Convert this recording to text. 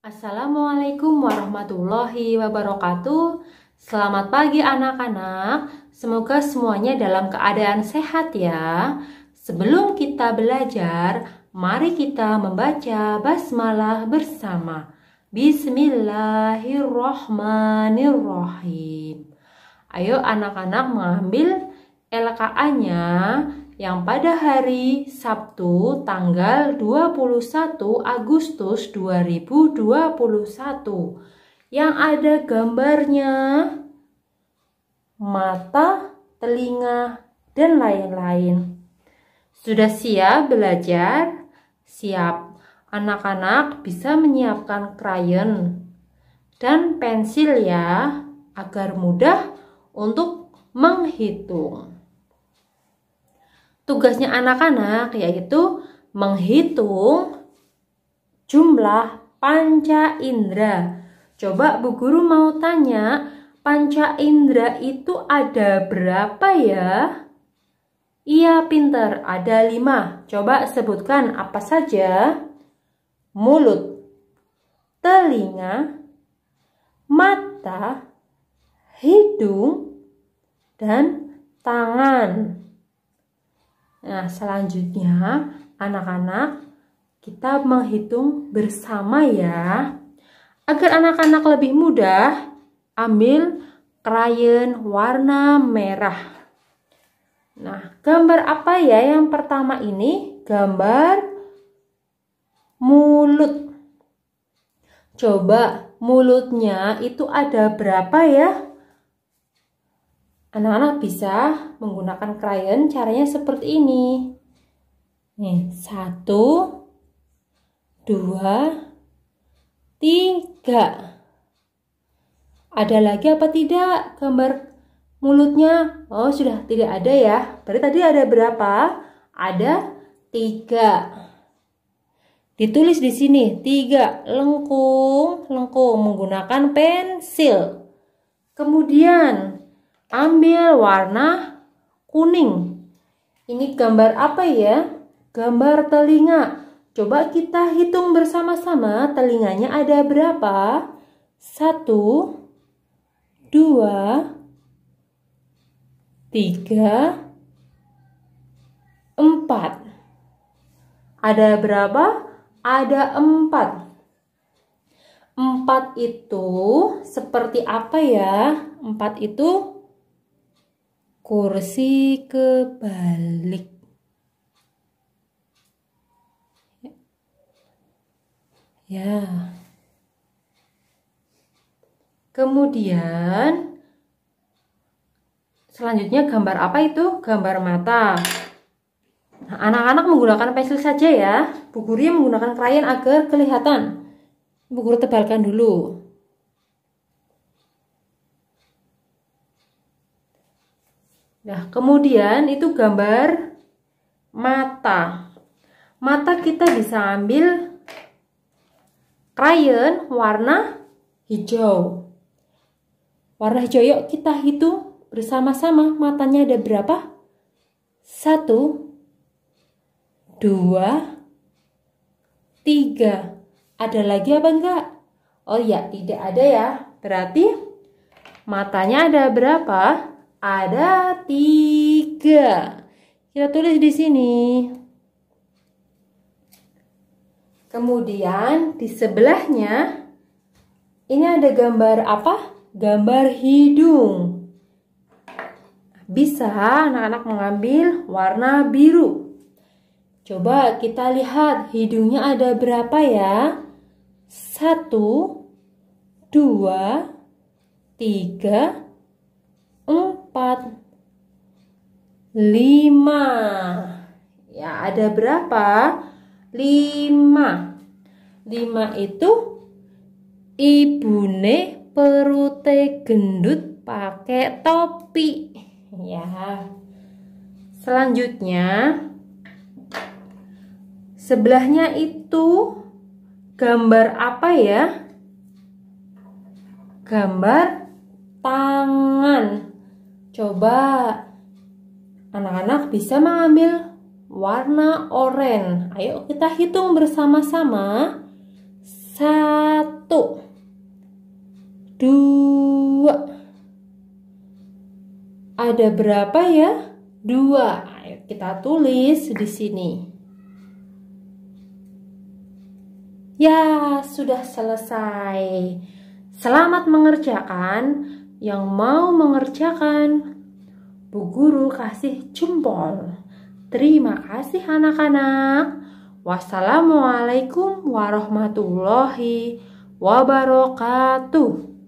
Assalamualaikum warahmatullahi wabarakatuh. Selamat pagi anak-anak. Semoga semuanya dalam keadaan sehat ya. Sebelum kita belajar, mari kita membaca basmalah bersama. Bismillahirrohmanirrohim. Ayo anak-anak mengambil LKA-nya yang pada hari Sabtu tanggal 21 Agustus 2021 yang ada gambarnya mata, telinga, dan lain-lain. Sudah siap belajar? Siap. Anak-anak bisa menyiapkan krayon dan pensil ya, agar mudah untuk menghitung. Tugasnya anak-anak yaitu menghitung jumlah panca indera. Coba Bu Guru mau tanya, panca indera itu ada berapa ya? Iya pinter, ada lima. Coba sebutkan apa saja. Mulut, telinga, mata, hidung, dan tangan. Nah, selanjutnya anak-anak kita menghitung bersama ya. Agar anak-anak lebih mudah, ambil krayon warna merah. Nah, gambar apa ya yang pertama ini? Gambar mulut. Coba mulutnya itu ada berapa ya? Anak-anak bisa menggunakan krayon caranya seperti ini. Nih, satu, dua, tiga. Ada lagi apa tidak gambar mulutnya? Oh, sudah tidak ada ya. Berarti tadi ada berapa? Ada tiga. Ditulis di sini, tiga. Lengkung, lengkung menggunakan pensil. Kemudian, ambil warna kuning. Ini gambar apa ya? Gambar telinga. Coba kita hitung bersama-sama telinganya ada berapa? Satu, dua, tiga, empat. Ada berapa? Ada empat. Empat itu seperti apa ya? Empat itu kursi kebalik. Ya. Kemudian selanjutnya gambar apa itu? Gambar mata. Anak-anak menggunakan pensil saja ya. Bu Guru menggunakan krayon agar kelihatan. Bu Guru tebalkan dulu. Nah, kemudian itu gambar mata. Mata kita bisa ambil krayon warna hijau. Warna hijau yuk kita hitung bersama-sama matanya ada berapa? Satu, dua, tiga. Ada lagi apa enggak? Oh ya, tidak ada ya. Berarti matanya ada berapa? ada tiga. Kita tulis di sini. Kemudian di sebelahnya ini ada gambar apa? Gambar hidung. Bisa anak-anak mengambil warna biru. Coba kita lihat hidungnya ada berapa ya? Satu, dua, tiga, empat empat, lima. Ya, ada berapa? Lima. Lima itu ibune perute gendut pakai topi. Ya. Selanjutnya sebelahnya itu gambar apa ya? Gambar tangan. Coba anak-anak bisa mengambil warna oranye. Ayo kita hitung bersama-sama. Satu, dua. Ada berapa ya? Dua. Ayo kita tulis di sini. Ya, sudah selesai. Selamat mengerjakan. Yang mau mengerjakan, Bu guru kasih jempol. Terima kasih anak-anak. Wassalamualaikum warahmatullahi wabarakatuh.